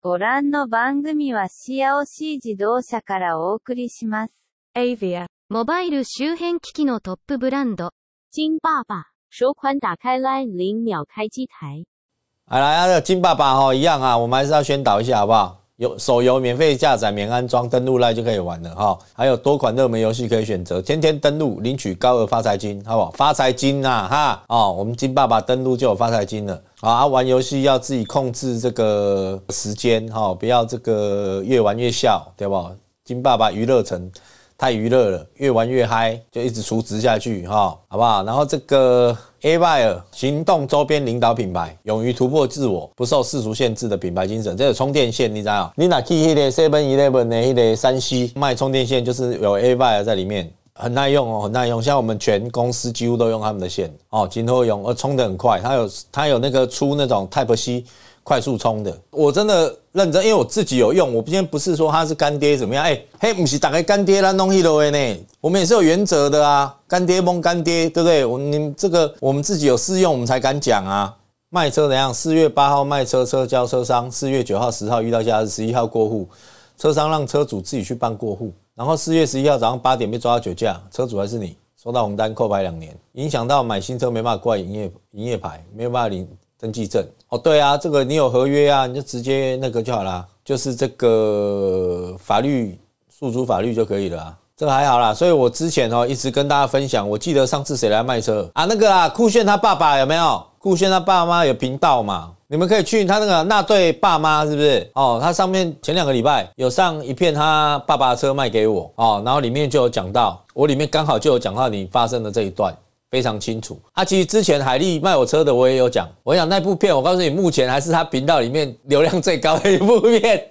ご覧の番組はシアオシー自動車からお送りします。Avia，モバイル周辺機器のトップブランド。金爸爸，首款打开来零秒开机台。来来，金爸爸哈，一样啊，我们还是要宣导一下好不好？有手游免费下载、免安装，登录来就可以玩了哈。还有多款热门游戏可以选择，天天登录领取高额发财金，好不好？发财金啊哈哦，我们金爸爸登录就有发财金了。啊！玩游戏要自己控制这个时间哈，不要这个越玩越笑，对吧？金爸爸娱乐城太娱乐了，越玩越嗨，就一直除值下去哈，好不好？然后这个 Air 行动周边领导品牌，勇于突破自我，不受世俗限制的品牌精神。这个充电线你知道？你哪去？那个 Seven Eleven 的那个三 C 卖充电线就是有 Air 在里面。很耐用哦，很耐用。像我们全公司几乎都用他们的线哦，今后用，而充的很快。它有它有那个出那种 Type C 快速充的。我真的认真，因为我自己有用。我今天不是说他是干爹怎么样？哎嘿，不是打开干爹啦，弄一的喂呢？我们也是有原则的啊，干爹蒙干爹，对不对？我们这个我们自己有试用，我们才敢讲啊。卖车怎样？四月八号卖车，车交车商。四月九号、十号遇到假日，十一号过户，车商让车主自己去办过户。然后四月十一号早上八点被抓到酒驾，车主还是你，收到红单扣牌两年，影响到买新车没办法挂营业营业牌，没有办法领登记证。哦，对啊，这个你有合约啊，你就直接那个就好啦，就是这个法律诉诸法律就可以了，这个还好啦。所以我之前哦一直跟大家分享，我记得上次谁来卖车啊？那个啊，酷炫他爸爸有没有？酷炫他爸爸妈有频道嘛？你们可以去他那个那对爸妈是不是？哦，他上面前两个礼拜有上一片，他爸爸车卖给我哦，然后里面就有讲到，我里面刚好就有讲到你发生的这一段非常清楚。啊，其实之前海力卖我车的，我也有讲，我想那部片我告诉你，目前还是他频道里面流量最高的一部片，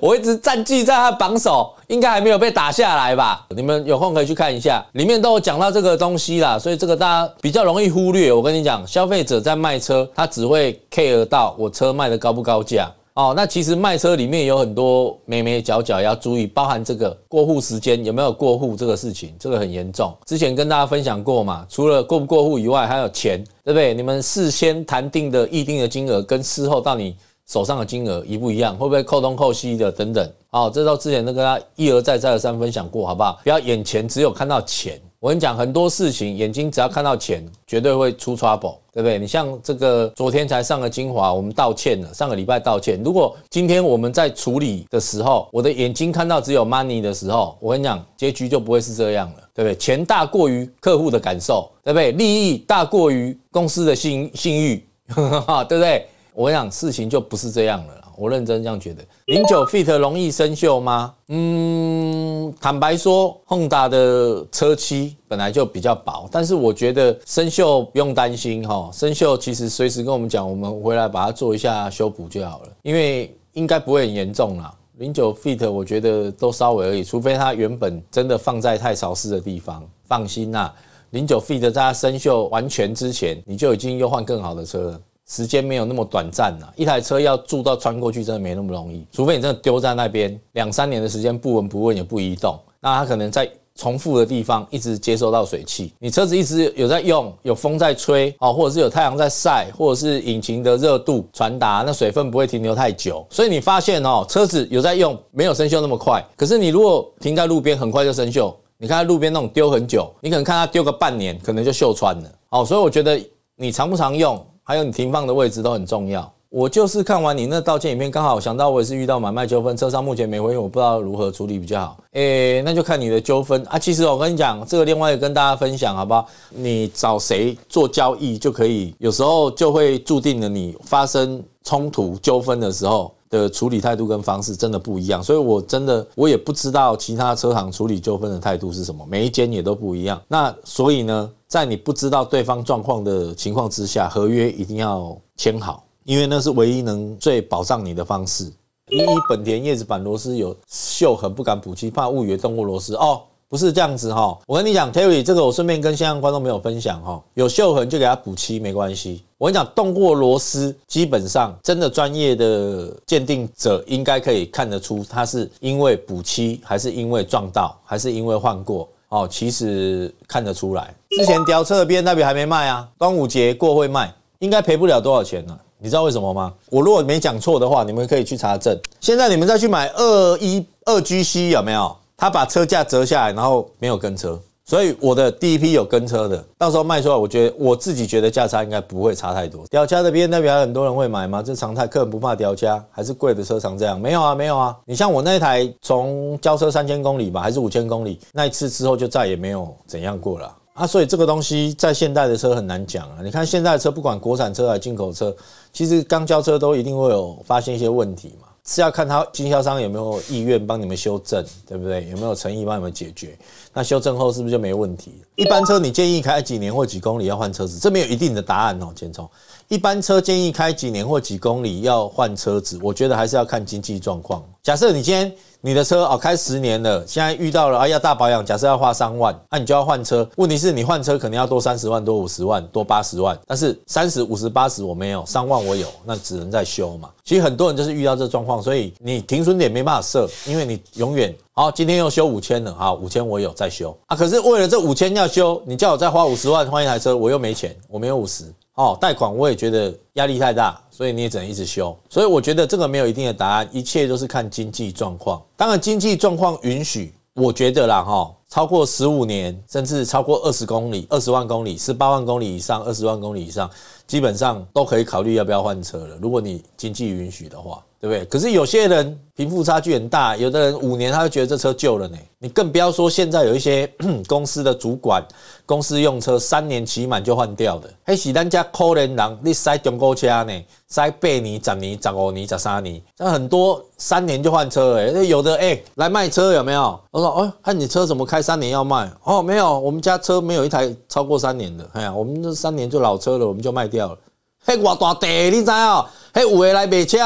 我一直占据在他榜首。应该还没有被打下来吧？你们有空可以去看一下，里面都有讲到这个东西啦，所以这个大家比较容易忽略。我跟你讲，消费者在卖车，他只会 care 到我车卖的高不高价哦。那其实卖车里面有很多眉眉角角要注意，包含这个过户时间有没有过户这个事情，这个很严重。之前跟大家分享过嘛，除了过不过户以外，还有钱，对不对？你们事先谈定的议定的金额跟事后到你。手上的金额一不一样，会不会扣东扣西的等等？哦，这都之前都跟他一而再再而三分享过，好不好？不要眼前只有看到钱，我跟你讲很多事情，眼睛只要看到钱，绝对会出 trouble，对不对？你像这个昨天才上的精华，我们道歉了，上个礼拜道歉。如果今天我们在处理的时候，我的眼睛看到只有 money 的时候，我跟你讲，结局就不会是这样了，对不对？钱大过于客户的感受，对不对？利益大过于公司的信信誉，对不对？我想事情就不是这样了，我认真这样觉得。零九 Fit 容易生锈吗？嗯，坦白说，Honda 的车漆本来就比较薄，但是我觉得生锈不用担心哈。生锈其实随时跟我们讲，我们回来把它做一下修补就好了，因为应该不会很严重啦。零九 Fit 我觉得都稍微而已，除非它原本真的放在太潮湿的地方，放心啊。零九 Fit 在它生锈完全之前，你就已经要换更好的车了。时间没有那么短暂了，一台车要住到穿过去真的没那么容易，除非你真的丢在那边两三年的时间不闻不问也不移动，那它可能在重复的地方一直接收到水汽。你车子一直有在用，有风在吹啊，或者是有太阳在晒，或者是引擎的热度传达，那水分不会停留太久。所以你发现哦，车子有在用，没有生锈那么快。可是你如果停在路边，很快就生锈。你看路边那种丢很久，你可能看它丢个半年，可能就锈穿了。哦，所以我觉得你常不常用？还有你停放的位置都很重要。我就是看完你那道歉影片，刚好想到我也是遇到买卖纠纷，车商目前没回应，我不知道如何处理比较好。哎，那就看你的纠纷啊。其实我跟你讲，这个另外一跟大家分享好不好？你找谁做交易就可以，有时候就会注定了你发生冲突纠纷的时候的处理态度跟方式真的不一样。所以我真的我也不知道其他车行处理纠纷的态度是什么，每一间也都不一样。那所以呢？在你不知道对方状况的情况之下，合约一定要签好，因为那是唯一能最保障你的方式。你本田叶子板螺丝有锈痕，不敢补漆，怕误以为动过螺丝。哦，不是这样子哈，我跟你讲，Terry，这个我顺便跟现场观众朋友分享哈，有锈痕就给他补漆没关系。我跟你讲，动过螺丝，基本上真的专业的鉴定者应该可以看得出，它是因为补漆，还是因为撞到，还是因为换过。哦，其实看得出来，之前雕车的 B N 代表还没卖啊，端午节过会卖，应该赔不了多少钱了。你知道为什么吗？我如果没讲错的话，你们可以去查证。现在你们再去买二一二 G C 有没有？他把车架折下来，然后没有跟车。所以我的第一批有跟车的，到时候卖出来，我觉得我自己觉得价差应该不会差太多。屌价的边代表很多人会买吗？这常态，客人不怕屌价，还是贵的车常这样？没有啊，没有啊。你像我那台从交车三千公里吧，还是五千公里，那一次之后就再也没有怎样过了啊。所以这个东西在现代的车很难讲啊。你看现代的车，不管国产车还是进口车，其实刚交车都一定会有发现一些问题嘛。是要看他经销商有没有意愿帮你们修正，对不对？有没有诚意帮你们解决？那修正后是不是就没问题？一般车你建议开几年或几公里要换车子，这没有一定的答案哦，简聪。一般车建议开几年或几公里要换车子，我觉得还是要看经济状况。假设你今天你的车哦开十年了，现在遇到了啊要大保养，假设要花三万，那你就要换车。问题是你换车可能要多三十万多五十万多八十万，但是三十五十八十我没有，三万我有，那只能再修嘛。其实很多人就是遇到这状况，所以你停损点没办法设，因为你永远好今天又修五千了啊，五千我有再修啊，可是为了这五千要修，你叫我再花五十万换一台车，我又没钱，我没有五十。哦，贷款我也觉得压力太大，所以你也只能一直修。所以我觉得这个没有一定的答案，一切都是看经济状况。当然，经济状况允许，我觉得啦哈，超过十五年，甚至超过二十公里、二十万公里、十八万公里以上、二十万公里以上。基本上都可以考虑要不要换车了，如果你经济允许的话，对不对？可是有些人贫富差距很大，有的人五年他就觉得这车旧了呢。你更不要说现在有一些 公司的主管，公司用车三年期满就换掉的。黑喜丹家抠脸囊，你塞中国车呢？塞贝尼、扎尼、十五尼、十三尼，那很多三年就换车哎。那有的哎，来卖车有没有？我说哦，看你车怎么开三年要卖？哦，没有，我们家车没有一台超过三年的。哎呀，我们这三年就老车了，我们就卖掉。掉，了。嘿，偌大地，你知啊？嘿，有诶来卖车，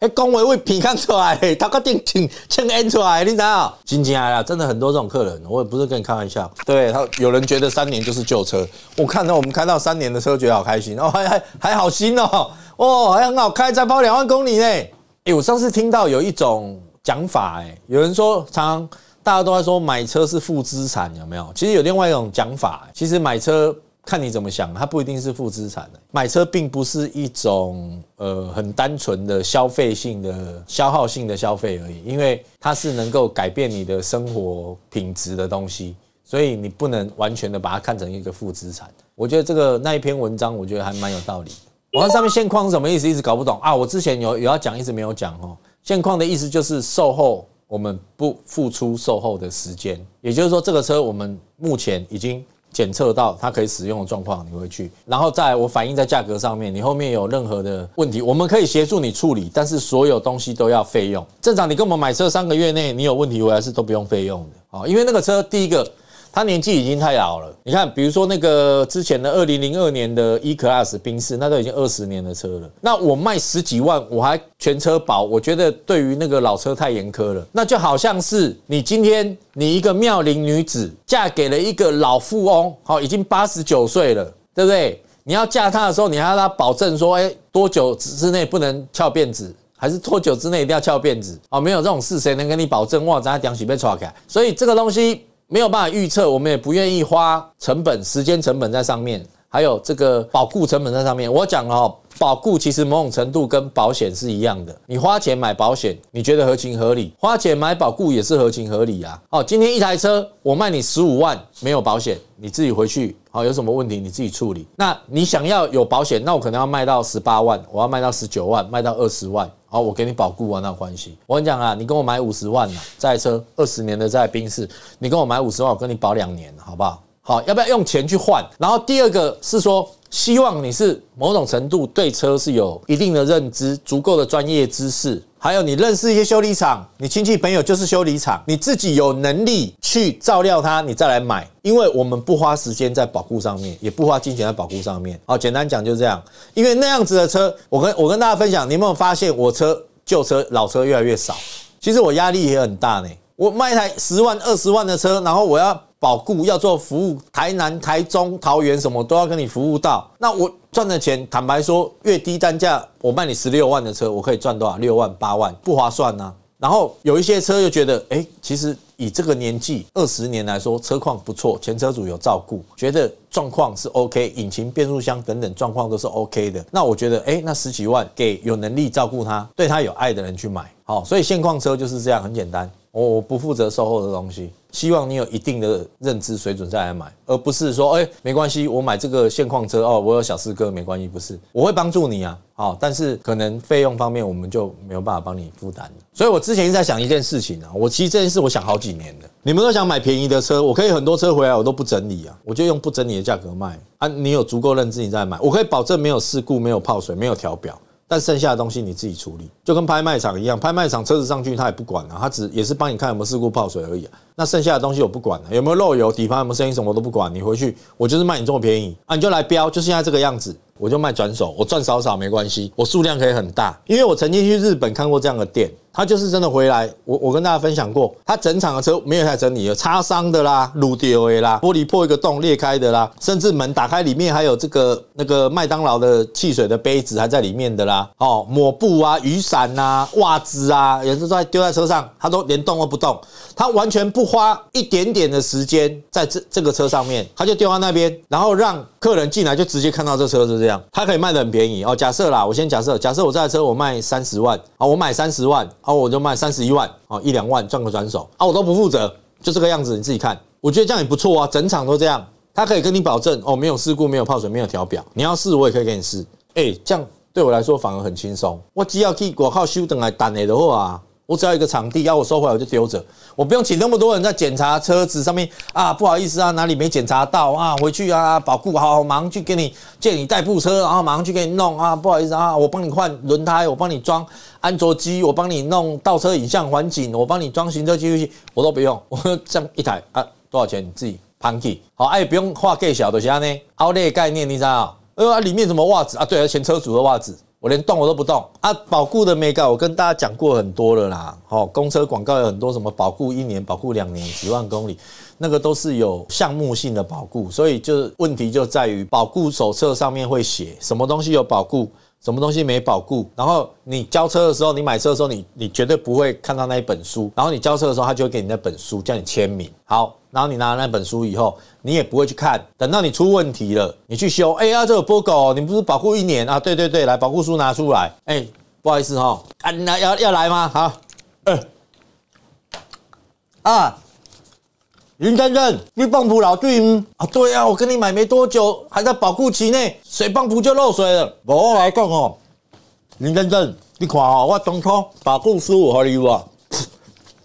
嘿，讲话会鼻腔出来，头壳定青青烟出来，你知啊？真真诶啦，真的很多这种客人，我也不是跟你开玩笑。对他有人觉得三年就是旧车，我看到我们开到三年的车，觉得好开心，哦还还还好新哦，哦还很好开，才跑两万公里呢。哎，我上次听到有一种讲法，哎，有人说常常大家都在说买车是负资产，有没有？其实有另外一种讲法，其实买车。看你怎么想，它不一定是负资产的。买车并不是一种呃很单纯的消费性的、消耗性的消费而已，因为它是能够改变你的生活品质的东西，所以你不能完全的把它看成一个负资产。我觉得这个那一篇文章，我觉得还蛮有道理。我看上面现况什么意思，一直搞不懂啊。我之前有有要讲，一直没有讲哦。现况的意思就是售后，我们不付出售后的时间，也就是说这个车我们目前已经。检测到它可以使用的状况，你会去，然后再我反映在价格上面，你后面有任何的问题，我们可以协助你处理，但是所有东西都要费用。正常你跟我们买车三个月内，你有问题回来是都不用费用的啊，因为那个车第一个。他年纪已经太老了，你看，比如说那个之前的二零零二年的 E Class 宾士，那都已经二十年的车了。那我卖十几万，我还全车保，我觉得对于那个老车太严苛了。那就好像是你今天你一个妙龄女子嫁给了一个老富翁，好，已经八十九岁了，对不对？你要嫁他的时候，你要他保证说，哎，多久之内不能翘辫子，还是多久之内一定要翘辫子？哦，没有这种事，谁能跟你保证？哇，咱两许被戳开，所以这个东西。没有办法预测，我们也不愿意花成本、时间成本在上面，还有这个保固成本在上面。我讲了保固其实某种程度跟保险是一样的，你花钱买保险，你觉得合情合理，花钱买保固也是合情合理啊。哦，今天一台车我卖你十五万，没有保险，你自己回去好有什么问题你自己处理。那你想要有保险，那我可能要卖到十八万，我要卖到十九万，卖到二十万。好，我给你保固啊，那有关系。我跟你讲啊，你跟我买五十万这台车，二十年的在宾士，你跟我买五十万，我跟你保两年，好不好？好，要不要用钱去换？然后第二个是说，希望你是某种程度对车是有一定的认知，足够的专业知识。还有你认识一些修理厂，你亲戚朋友就是修理厂，你自己有能力去照料它，你再来买，因为我们不花时间在保护上面，也不花金钱在保护上面。好，简单讲就这样。因为那样子的车，我跟我跟大家分享，你有没有发现我车旧车老车越来越少？其实我压力也很大呢。我卖一台十万二十万的车，然后我要保固，要做服务，台南、台中、桃园什么都要跟你服务到，那我。赚的钱，坦白说，越低单价，我卖你十六万的车，我可以赚多少？六万、八万，不划算呢。然后有一些车又觉得，哎，其实以这个年纪二十年来说，车况不错，前车主有照顾，觉得状况是 OK，引擎、变速箱等等状况都是 OK 的。那我觉得，哎，那十几万给有能力照顾他、对他有爱的人去买，好，所以现况车就是这样，很简单。我不负责售后的东西，希望你有一定的认知水准再来买，而不是说，哎，没关系，我买这个现况车哦，我有小四哥，没关系，不是，我会帮助你啊，好，但是可能费用方面我们就没有办法帮你负担所以我之前在想一件事情啊，我其实这件事我想好几年了。你们都想买便宜的车，我可以很多车回来，我都不整理啊，我就用不整理的价格卖啊，你有足够认知你再买，我可以保证没有事故，没有泡水，没有调表。但剩下的东西你自己处理，就跟拍卖场一样，拍卖场车子上去他也不管了，他只也是帮你看有没有事故泡水而已。那剩下的东西我不管了，有没有漏油、底盘有没有声音，什么都不管。你回去，我就是卖你这么便宜啊，你就来标，就现在这个样子，我就卖转手，我赚少少没关系，我数量可以很大，因为我曾经去日本看过这样的店。他就是真的回来，我我跟大家分享过，他整场的车没有太整理，有擦伤的啦，撸掉的啦，玻璃破一个洞裂开的啦，甚至门打开里面还有这个那个麦当劳的汽水的杯子还在里面的啦，哦，抹布啊，雨伞啊，袜子啊，也是在丢在车上，他都连动都不动，他完全不花一点点的时间在这这个车上面，他就丢在那边，然后让。客人进来就直接看到这车是这样，他可以卖的很便宜哦。假设啦，我先假设，假设我这台车我卖三十万，啊，我买三十万，啊，我就卖三十一万，哦，一两万赚个转手，啊，我都不负责，就这个样子，你自己看。我觉得这样也不错啊，整场都这样，他可以跟你保证哦，没有事故，没有泡水，没有调表。你要试，我也可以给你试。哎，这样对我来说反而很轻松，我只要去，我靠修等来等你的话啊。我只要一个场地，要我收回来我就丢着，我不用请那么多人在检查车子上面啊，不好意思啊，哪里没检查到啊，回去啊，保护好忙去给你借你代步车，然后马上去给你弄啊，不好意思啊，我帮你换轮胎，我帮你装安卓机，我帮你弄倒车影像环境，我帮你装行车记录器，我都不用，我这样一台啊，多少钱你自己盘去，好，哎，不用画更小的虾呢，奥利概念你知道啊？哎呦，里面什么袜子啊？对啊，前车主的袜子。我连动我都不动啊！保固的没搞，我跟大家讲过很多了啦。哦，公车广告有很多什么保固一年、保固两年、几万公里，那个都是有项目性的保固，所以就问题就在于保固手册上面会写什么东西有保固。什么东西没保固？然后你交车的时候，你买车的时候，你你绝对不会看到那一本书。然后你交车的时候，他就给你那本书，叫你签名。好，然后你拿那本书以后，你也不会去看。等到你出问题了，你去修，哎呀，这个波狗，你不是保护一年啊？对对对，来，保护书拿出来。哎，不好意思哈，啊，那要要来吗？好，二，啊。林先生，你蚌浦老对吗？啊，对啊，我跟你买没多久，还在保护期内，水蚌浦就漏水了。我来讲哦，林先生，你看哦，我当初保护书有给你哇，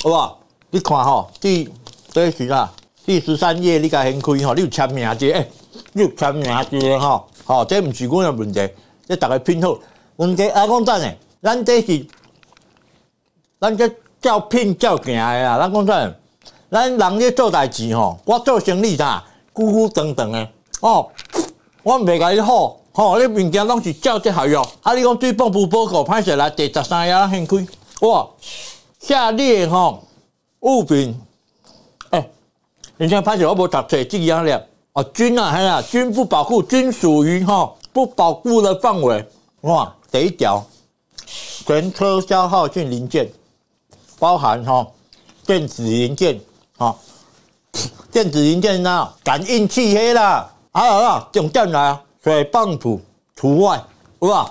好吧？你看哈，第几时啊？第十三页，你家很开哈，你有签名字，哎，你有签名字哈，好，这不是我的问题，这大家拼好。问题阿公讲呢，咱这是咱这叫拼叫行的啊，阿公讲。咱人咧做代志吼，我做生意咋，孤孤单单的哦。我袂甲你好，吼，你物件拢是照这合约。啊，你讲对半部报告拍势来第十三页掀开，哇，下列吼物品，哎，人家拍势我无读册，自己样力。哦，军啊，还啊，军不保护，军属于哈不保护的范围。哇，第一条，全车消耗性零件，包含哈电子零件。电子零件啊，感应器啦，还有啊，总电台、水泵土除外，有啊，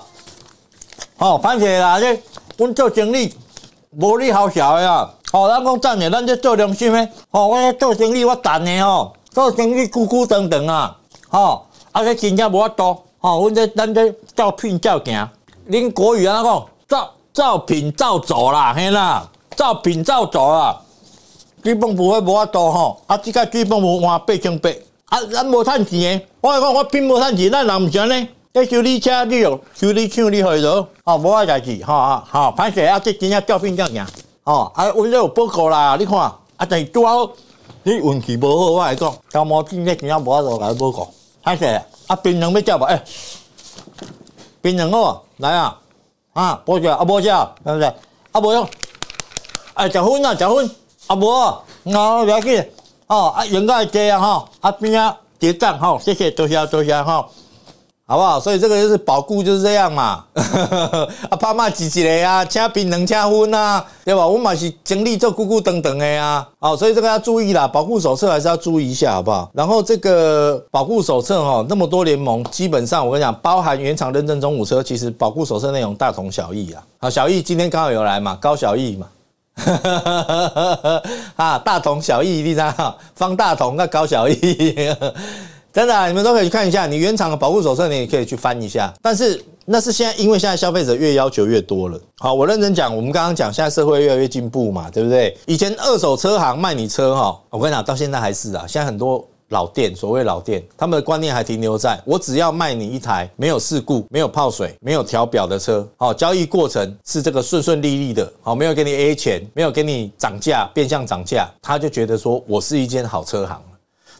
好，番茄啦，这阮做生理无你好笑诶啊。好，咱讲赚诶，咱这做良心诶，好，我做生意我赚诶哦。做生意孤孤单单啊，好，啊这真正无多。好，阮这咱这招聘照件，恁国语啊，怎讲招招聘招走啦，嘿啦，招聘招走啦。基本部块无法度吼，啊即个基本无换八千八，啊咱无趁钱诶。我来讲，我并无趁钱，咱人毋是安尼。要修理车，你要修理厂，你去佗？哦，无啊代志，吼，吼、好，歹势啊，即钱啊教训教正。哦，啊，阮我有报告啦，你看，啊，但是主好，你运气无好，我来讲，羊毛政策真正无法度甲你报告。歹势，啊槟榔要食无？诶，槟榔好，来啊，啊，包食啊，包食，是毋是？啊，无用，哎，食薰啊，食烟。阿伯，哦不要去，哦啊，原告这样哈，啊边啊结账哈，谢谢多谢多谢哈，好不好？所以这个就是保护就是这样嘛，啊，怕骂是一个啊，吃面能吃荤呐，对吧？我嘛是经历这鼓鼓等等的啊，哦，所以这个要注意啦，保护手册还是要注意一下好不好？然后这个保护手册哈，那么多联盟，基本上我跟你讲，包含原厂认证中午车，其实保护手册内容大同小异啊。好，小易今天刚好有来嘛，高小易嘛。哈，大同小异，你知道方大同那高小异，真的，你们都可以去看一下。你原厂的保护手册，你也可以去翻一下。但是那是现在，因为现在消费者越要求越多了。好，我认真讲，我们刚刚讲，现在社会越来越进步嘛，对不对？以前二手车行卖你车哈，我跟你讲，到现在还是啊。现在很多。老店，所谓老店，他们的观念还停留在我只要卖你一台没有事故、没有泡水、没有调表的车，好，交易过程是这个顺顺利利的，好，没有给你 A 钱，没有给你涨价，变相涨价，他就觉得说我是一间好车行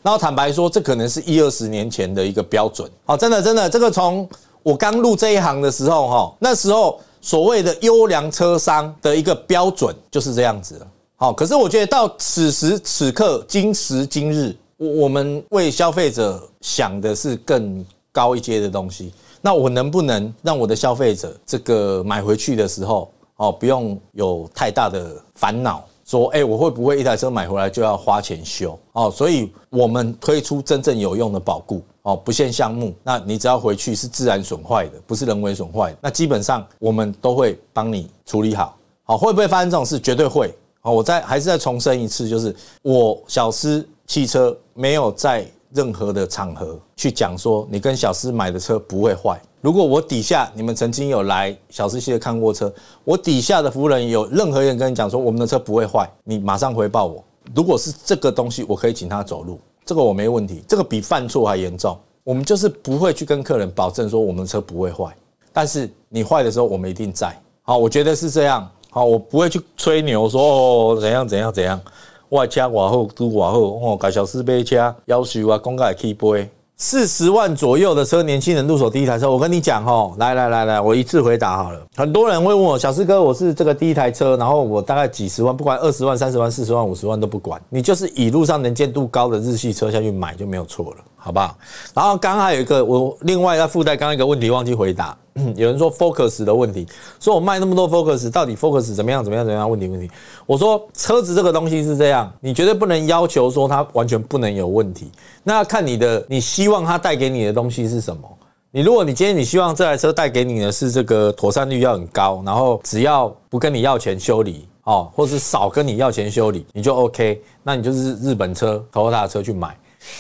那然后坦白说，这可能是一二十年前的一个标准，好，真的真的，这个从我刚入这一行的时候，哈，那时候所谓的优良车商的一个标准就是这样子。好，可是我觉得到此时此刻，今时今日。我们为消费者想的是更高一阶的东西。那我能不能让我的消费者这个买回去的时候，哦，不用有太大的烦恼，说，哎，我会不会一台车买回来就要花钱修？哦，所以我们推出真正有用的保固，哦，不限项目。那你只要回去是自然损坏的，不是人为损坏，那基本上我们都会帮你处理好。好，会不会发生这种事？绝对会。哦，我再还是再重申一次，就是我小司。汽车没有在任何的场合去讲说，你跟小司买的车不会坏。如果我底下你们曾经有来小司系列看过车，我底下的服务人有任何人跟你讲说我们的车不会坏，你马上回报我。如果是这个东西，我可以请他走路。这个我没问题，这个比犯错还严重。我们就是不会去跟客人保证说我们的车不会坏，但是你坏的时候我们一定在。好，我觉得是这样。好，我不会去吹牛说哦怎样怎样怎样。外加瓦后都瓦后哦，改小四杯加要求啊，公盖可以杯四十万左右的车，年轻人入手第一台车，我跟你讲哦，来来来来，我一次回答好了。很多人会问我，小师哥，我是这个第一台车，然后我大概几十万，不管二十万、三十万、四十万、五十万都不管，你就是以路上能见度高的日系车下去买就没有错了。好不好？然后刚刚还有一个，我另外在附带刚一个问题忘记回答。有人说 Focus 的问题，说我卖那么多 Focus，到底 Focus 怎么样？怎么样？怎么样？问题问题。我说车子这个东西是这样，你绝对不能要求说它完全不能有问题。那要看你的，你希望它带给你的东西是什么？你如果你今天你希望这台车带给你的，是这个妥善率要很高，然后只要不跟你要钱修理哦，或是少跟你要钱修理，你就 OK，那你就是日本车、投 o 的车去买。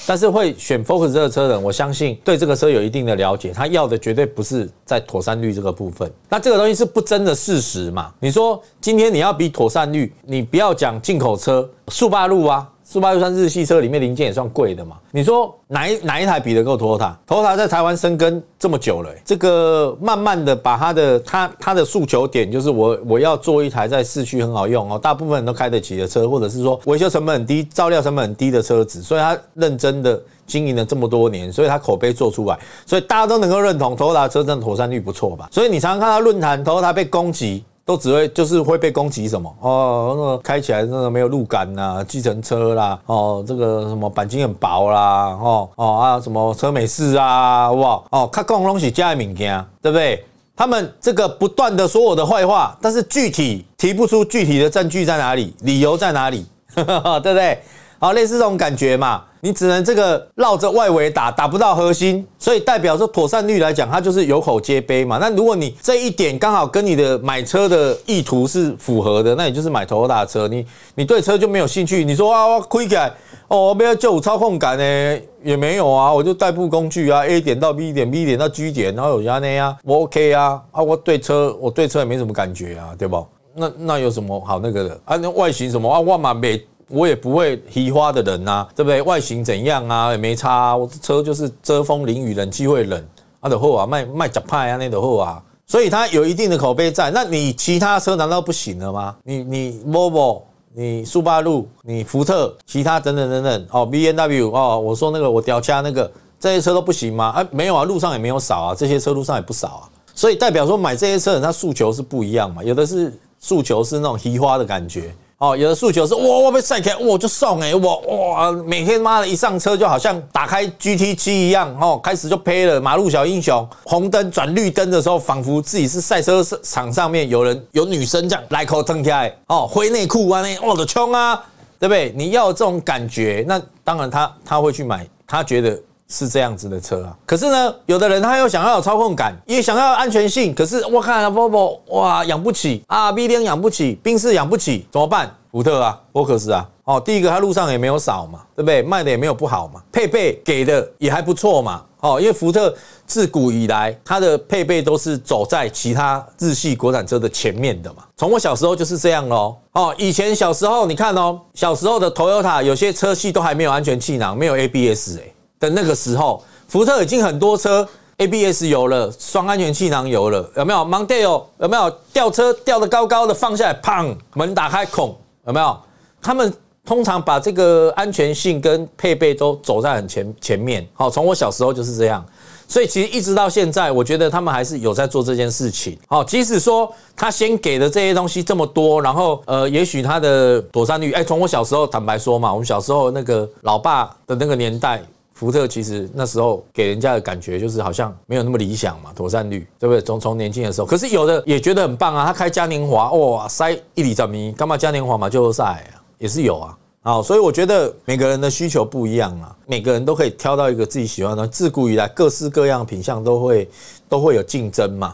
但是会选 Focus 这的车人，我相信对这个车有一定的了解。他要的绝对不是在妥善率这个部分。那这个东西是不争的事实嘛？你说今天你要比妥善率，你不要讲进口车速八路啊。速八就算日系车里面零件也算贵的嘛？你说哪一哪一台比得过 y o t a 在台湾生根这么久了，这个慢慢的把它的它它的诉求点就是我我要做一台在市区很好用哦，大部分人都开得起的车，或者是说维修成本很低、照料成本很低的车子。所以它认真的经营了这么多年，所以它口碑做出来，所以大家都能够认同 Toyota 车的妥善率不错吧？所以你常常看到论坛丰台被攻击。都只会就是会被攻击什么哦，那个开起来那个没有路感呐，计程车啦，哦，这个什么钣金很薄啦，哦哦啊什么车美式啊，哇哦，各种东西加的闽件，对不对？他们这个不断的说我的坏话，但是具体提不出具体的证据在哪里，理由在哪里，对不对？好，类似这种感觉嘛，你只能这个绕着外围打，打不到核心，所以代表说妥善率来讲，它就是有口皆碑嘛。那如果你这一点刚好跟你的买车的意图是符合的，那你就是买头大车。你你对车就没有兴趣，你说啊，我亏改。哦，我要就操控感呢，也没有啊，我就代步工具啊，A 点到 B 点，B 点到 G 点，然后有压力啊，我 OK 啊，啊，我对车我对车也没什么感觉啊，对不？那那有什么好那个的啊？那外形什么啊？万马没。我也不会提花的人呐，对不对？外形怎样啊？也没差。啊，我车就是遮风淋雨，冷气会冷。他的货啊，卖卖假派啊，那的货啊，所以它有一定的口碑在。那你其他车难道不行了吗？你你 o v o 你速八路，你福特，其他等等等等哦，B N W 哦，我说那个我屌掐那个这些车都不行吗？啊，没有啊，路上也没有少啊，这些车路上也不少啊。所以代表说买这些车，它诉求是不一样嘛。有的是诉求是那种提花的感觉。哦，有的诉求是哇，我被晒开，哇就送哎，我哇每天妈的一上车就好像打开 G T 七一样，哦开始就呸了，马路小英雄，红灯转绿灯的时候，仿佛自己是赛车场上面有人有女生这样来口灯开，哦灰内裤啊那我的冲啊，对不对？你要这种感觉，那当然他他会去买，他觉得。是这样子的车啊，可是呢，有的人他又想要有操控感，也想要安全性，可是我看了 Volvo，哇，养不起啊，B 连养不起，冰室养不起，怎么办？福特啊，波克斯啊，哦，第一个它路上也没有少嘛，对不对？卖的也没有不好嘛，配备给的也还不错嘛，哦，因为福特自古以来它的配备都是走在其他日系国产车的前面的嘛，从我小时候就是这样咯哦，以前小时候你看哦，小时候的 Toyota 有些车系都还没有安全气囊，没有 ABS 哎。的那个时候，福特已经很多车 ABS 有了，双安全气囊有了，有没有 Monday 有没有吊车吊得高高的，放下来砰，门打开孔，有没有？他们通常把这个安全性跟配备都走在很前前面。好，从我小时候就是这样，所以其实一直到现在，我觉得他们还是有在做这件事情。好，即使说他先给的这些东西这么多，然后呃，也许他的躲闪率，哎，从我小时候坦白说嘛，我们小时候那个老爸的那个年代。福特其实那时候给人家的感觉就是好像没有那么理想嘛，妥善率对不对？从从年轻的时候，可是有的也觉得很棒啊。他开嘉年华哦，塞一里照明干嘛嘉年华嘛，就塞啊，也是有啊。好，所以我觉得每个人的需求不一样啊，每个人都可以挑到一个自己喜欢的。自古以来，各式各样品相都会都会有竞争嘛。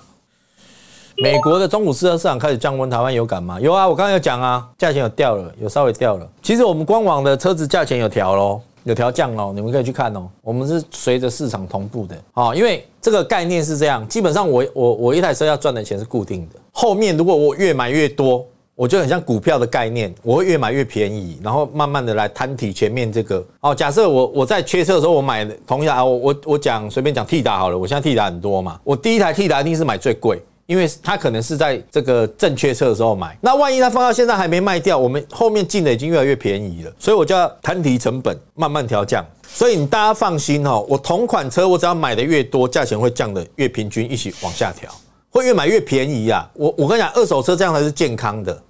美国的中古车市场开始降温，台湾有感吗？有啊，我刚才讲啊，价钱有掉了，有稍微掉了。其实我们官网的车子价钱有调喽。有条降哦，你们可以去看哦。我们是随着市场同步的啊，因为这个概念是这样。基本上我我我一台车要赚的钱是固定的，后面如果我越买越多，我就很像股票的概念，我会越买越便宜，然后慢慢的来摊体前面这个哦。假设我我在缺车的时候，我买同一台，我我我讲随便讲替代好了，我现在替代很多嘛，我第一台替代一定是买最贵。因为他可能是在这个正确车的时候买，那万一他放到现在还没卖掉，我们后面进的已经越来越便宜了，所以我就要摊提成本，慢慢调降。所以你大家放心哈，我同款车我只要买的越多，价钱会降的越平均，一起往下调，会越买越便宜啊。我我跟你讲，二手车这样才是健康的。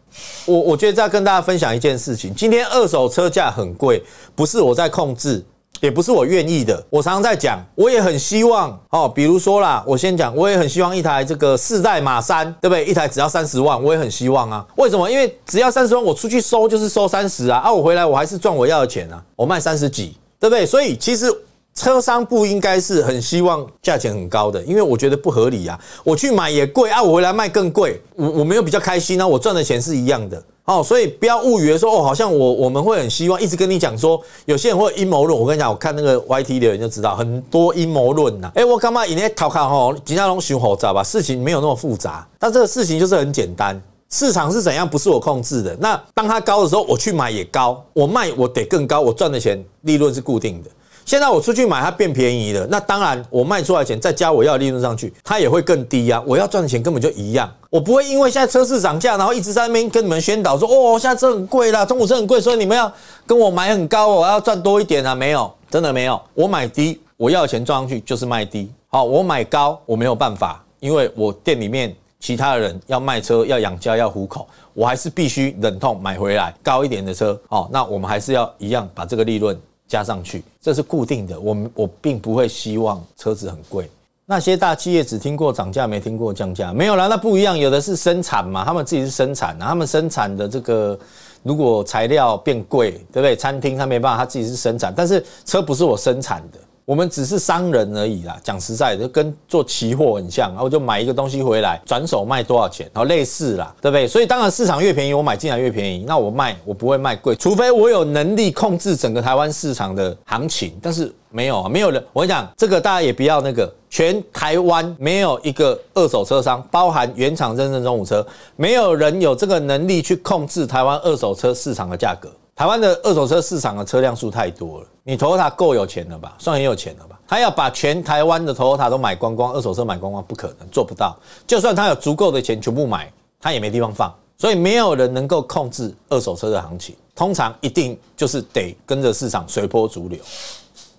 我我觉得再跟大家分享一件事情，今天二手车价很贵，不是我在控制。也不是我愿意的。我常常在讲，我也很希望哦。比如说啦，我先讲，我也很希望一台这个四代马三，对不对？一台只要三十万，我也很希望啊。为什么？因为只要三十万，我出去收就是收三十啊啊！我回来我还是赚我要的钱啊，我卖三十几，对不对？所以其实车商不应该是很希望价钱很高的，因为我觉得不合理啊。我去买也贵啊，我回来卖更贵，我我没有比较开心啊，我赚的钱是一样的。哦，所以不要误以为说，哦，好像我我们会很希望一直跟你讲说，有些人会阴谋论。我跟你讲，我看那个 YT 的人就知道很多阴谋论呐。哎，我干嘛以前调侃吼，几条龙巡火，知道吧？事情没有那么复杂，但这个事情就是很简单。市场是怎样，不是我控制的。那当它高的时候，我去买也高，我卖我得更高，我赚的钱利润是固定的。现在我出去买，它变便宜了。那当然，我卖出来钱再加我要利润上去，它也会更低啊。我要赚的钱根本就一样，我不会因为现在车市涨价，然后一直在那边跟你们宣导说，哦，现在车很贵啦，中国车很贵，所以你们要跟我买很高哦，要赚多一点啊？没有，真的没有。我买低，我要钱赚上去就是卖低。好，我买高，我没有办法，因为我店里面其他的人要卖车，要养家，要糊口，我还是必须忍痛买回来高一点的车。哦，那我们还是要一样把这个利润加上去。这是固定的，我们我并不会希望车子很贵。那些大企业只听过涨价，没听过降价，没有啦，那不一样。有的是生产嘛，他们自己是生产，他们生产的这个如果材料变贵，对不对？餐厅他没办法，他自己是生产，但是车不是我生产的。我们只是商人而已啦，讲实在，就跟做期货很像，然后就买一个东西回来，转手卖多少钱，然后类似啦，对不对？所以当然市场越便宜，我买进来越便宜，那我卖我不会卖贵，除非我有能力控制整个台湾市场的行情，但是没有，啊，没有人，我跟你讲这个大家也不要那个，全台湾没有一个二手车商，包含原厂认证中古车，没有人有这个能力去控制台湾二手车市场的价格。台湾的二手车市场的车辆数太多了，你 Toyota 够有钱了吧？算很有钱了吧？他要把全台湾的 Toyota 都买光光，二手车买光光不可能，做不到。就算他有足够的钱全部买，他也没地方放，所以没有人能够控制二手车的行情，通常一定就是得跟着市场随波逐流，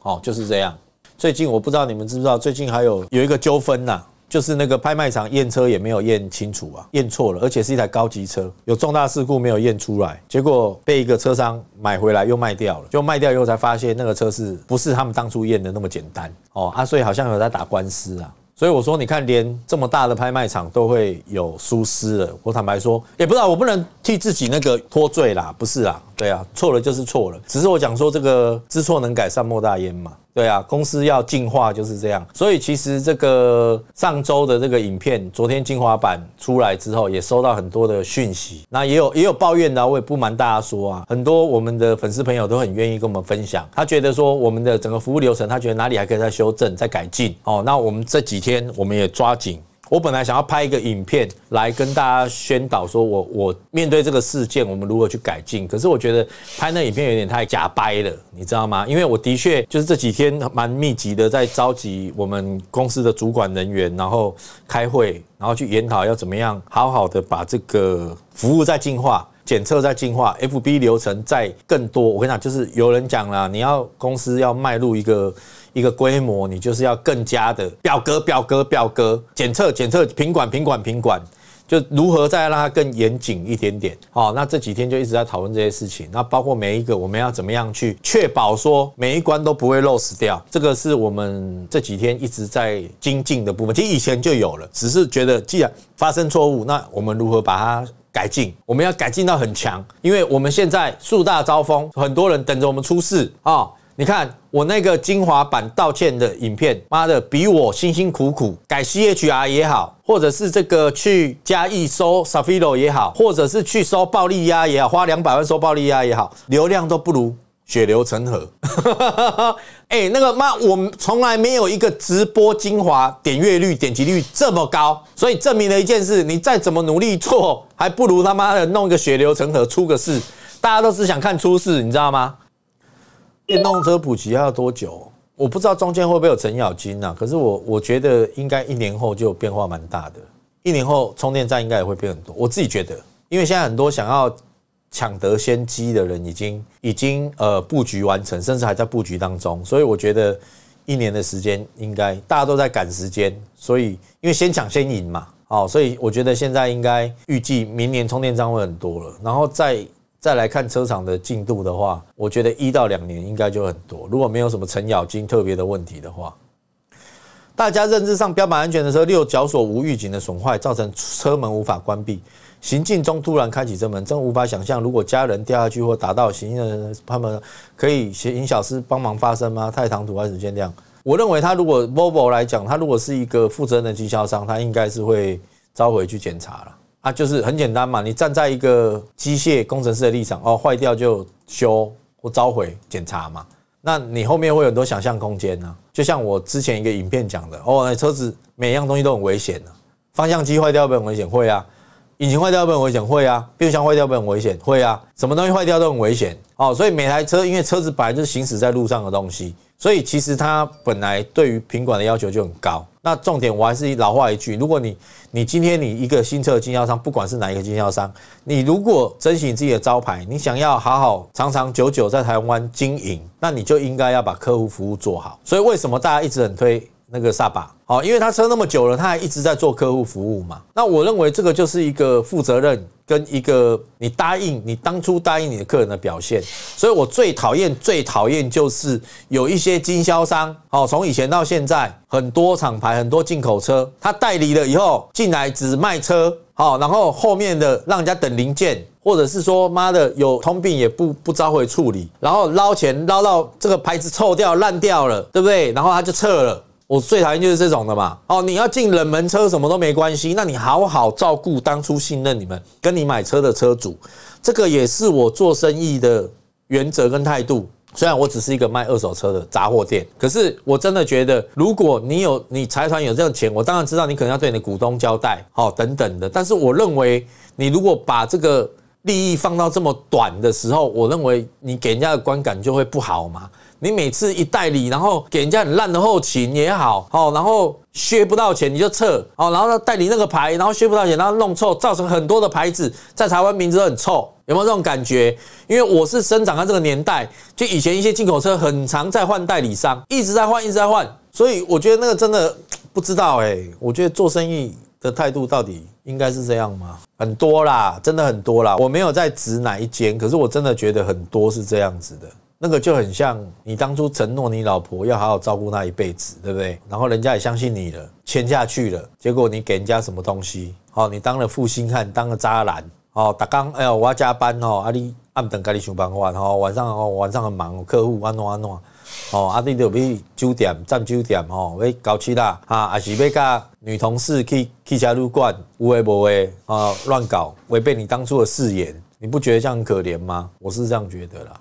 哦，就是这样。最近我不知道你们知不知道，最近还有有一个纠纷呐。就是那个拍卖场验车也没有验清楚啊，验错了，而且是一台高级车，有重大事故没有验出来，结果被一个车商买回来又卖掉了，就卖掉以后才发现那个车是不是他们当初验的那么简单哦啊，所以好像有在打官司啊，所以我说你看连这么大的拍卖场都会有疏失了。我坦白说，也不知道我不能替自己那个脱罪啦，不是啦，对啊，错了就是错了，只是我讲说这个知错能改善莫大焉嘛。对啊，公司要进化就是这样。所以其实这个上周的这个影片，昨天精华版出来之后，也收到很多的讯息。那也有也有抱怨的，我也不瞒大家说啊，很多我们的粉丝朋友都很愿意跟我们分享，他觉得说我们的整个服务流程，他觉得哪里还可以再修正、再改进哦。那我们这几天我们也抓紧。我本来想要拍一个影片来跟大家宣导，说我我面对这个事件，我们如何去改进？可是我觉得拍那影片有点太假掰了，你知道吗？因为我的确就是这几天蛮密集的在召集我们公司的主管人员，然后开会，然后去研讨要怎么样好好的把这个服务在进化，检测在进化，FB 流程在更多。我跟你讲，就是有人讲了，你要公司要迈入一个。一个规模，你就是要更加的表格表格表格检测检测品管品管品管，就如何再让它更严谨一点点好，那这几天就一直在讨论这些事情。那包括每一个我们要怎么样去确保说每一关都不会漏死掉，这个是我们这几天一直在精进的部分。其实以前就有了，只是觉得既然发生错误，那我们如何把它改进？我们要改进到很强，因为我们现在树大招风，很多人等着我们出事啊。你看我那个精华版道歉的影片，妈的，比我辛辛苦苦改 CHR 也好，或者是这个去加一收 s a f i r o 也好，或者是去收暴利压也好，花两百万收暴利压也好，流量都不如血流成河。哎，那个妈，我从来没有一个直播精华点阅率、点击率这么高，所以证明了一件事：你再怎么努力做，还不如他妈的弄一个血流成河出个事，大家都是想看出事，你知道吗？电动车普及要多久？我不知道中间会不会有程咬金呐。可是我我觉得应该一年后就变化蛮大的。一年后充电站应该也会变很多。我自己觉得，因为现在很多想要抢得先机的人已经已经呃布局完成，甚至还在布局当中。所以我觉得一年的时间应该大家都在赶时间。所以因为先抢先赢嘛，哦，所以我觉得现在应该预计明年充电站会很多了。然后再。再来看车厂的进度的话，我觉得一到两年应该就很多。如果没有什么程咬金特别的问题的话，大家认知上标榜安全的时候，六脚锁无预警的损坏造成车门无法关闭，行进中突然开启车门，真无法想象。如果家人掉下去或打到行人，他们可以行销师帮忙发声吗？太唐突还是先这样？我认为他如果 Volvo 来讲，他如果是一个负责任的经销商，他应该是会召回去检查了。啊，就是很简单嘛，你站在一个机械工程师的立场，哦，坏掉就修或召回检查嘛，那你后面会有很多想象空间呢。就像我之前一个影片讲的，哦，车子每一样东西都很危险呢，方向机坏掉会很危险，会啊；引擎坏掉会很危险，会啊；变速箱坏掉会很危险，会啊；什么东西坏掉都很危险，哦，所以每台车因为车子本来就是行驶在路上的东西。所以其实它本来对于品管的要求就很高。那重点我还是老话一句，如果你你今天你一个新车经销商，不管是哪一个经销商，你如果珍惜你自己的招牌，你想要好好长长久久在台湾经营，那你就应该要把客户服务做好。所以为什么大家一直很推？那个萨巴，好，因为他车那么久了，他还一直在做客户服务嘛。那我认为这个就是一个负责任跟一个你答应你当初答应你的客人的表现。所以我最讨厌最讨厌就是有一些经销商，好，从以前到现在，很多厂牌很多进口车，他代理了以后进来只卖车，好，然后后面的让人家等零件，或者是说妈的有通病也不不召回处理，然后捞钱捞到这个牌子臭掉烂掉了，对不对？然后他就撤了。我最讨厌就是这种的嘛。哦，你要进冷门车什么都没关系，那你好好照顾当初信任你们跟你买车的车主，这个也是我做生意的原则跟态度。虽然我只是一个卖二手车的杂货店，可是我真的觉得，如果你有你财团有这样钱，我当然知道你可能要对你的股东交代，好等等的。但是我认为，你如果把这个利益放到这么短的时候，我认为你给人家的观感就会不好嘛。你每次一代理，然后给人家很烂的后勤也好好，然后削不到钱你就撤哦，然后呢代理那个牌，然后削不到钱，然后弄臭，造成很多的牌子在台湾名字都很臭，有没有这种感觉？因为我是生长在这个年代，就以前一些进口车很常在换代理商，一直在换一直在换，所以我觉得那个真的不知道哎，我觉得做生意的态度到底应该是这样吗？很多啦，真的很多啦，我没有在指哪一间，可是我真的觉得很多是这样子的。那个就很像你当初承诺你老婆要好好照顾她一辈子，对不对？然后人家也相信你了，签下去了。结果你给人家什么东西？哦，你当了负心汉，当了渣男。哦，大刚，哎呀，我要加班哦，阿你暗等，家里上班晚哦，晚上哦，晚上很忙，客户安弄安弄哦，阿你就去酒店占酒店哦，去搞七啦啊，还是要跟女同事去去车旅馆，有诶无诶啊，乱搞，违背你当初的誓言，你不觉得这样很可怜吗？我是这样觉得啦。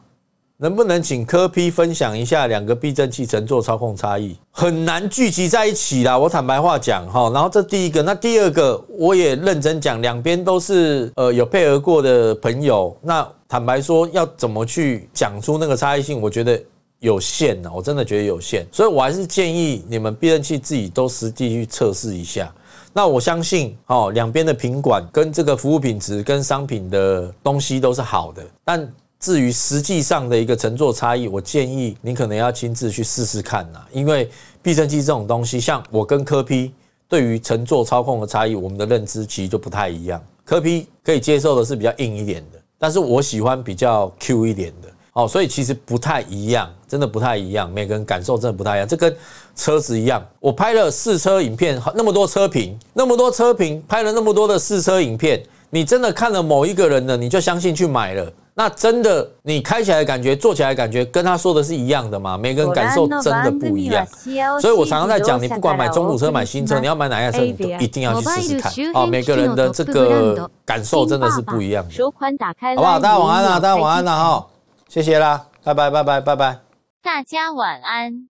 能不能请科批分享一下两个避震器乘坐操控差异？很难聚集在一起啦。我坦白话讲，哈，然后这第一个，那第二个我也认真讲，两边都是呃有配合过的朋友。那坦白说，要怎么去讲出那个差异性？我觉得有限呢，我真的觉得有限。所以我还是建议你们避震器自己都实地去测试一下。那我相信，哦，两边的品管跟这个服务品质跟商品的东西都是好的，但。至于实际上的一个乘坐差异，我建议你可能要亲自去试试看呐，因为避震器这种东西，像我跟柯批对于乘坐操控的差异，我们的认知其实就不太一样。柯批可以接受的是比较硬一点的，但是我喜欢比较 Q 一点的，哦，所以其实不太一样，真的不太一样，每个人感受真的不太一样。这跟车子一样，我拍了试车影片，那么多车评，那么多车评，拍了那么多的试车影片，你真的看了某一个人的，你就相信去买了。那真的，你开起来感觉，坐起来感觉，跟他说的是一样的吗？每个人感受真的不一样，所以我常常在讲，你不管买中古车、买新车，你要买哪台车，你都一定要去试试看。好，每个人的这个感受真的是不一样的。好不好？大家晚安啦，大家晚安啦，好，谢谢啦，拜拜，拜拜，拜拜。大家晚安。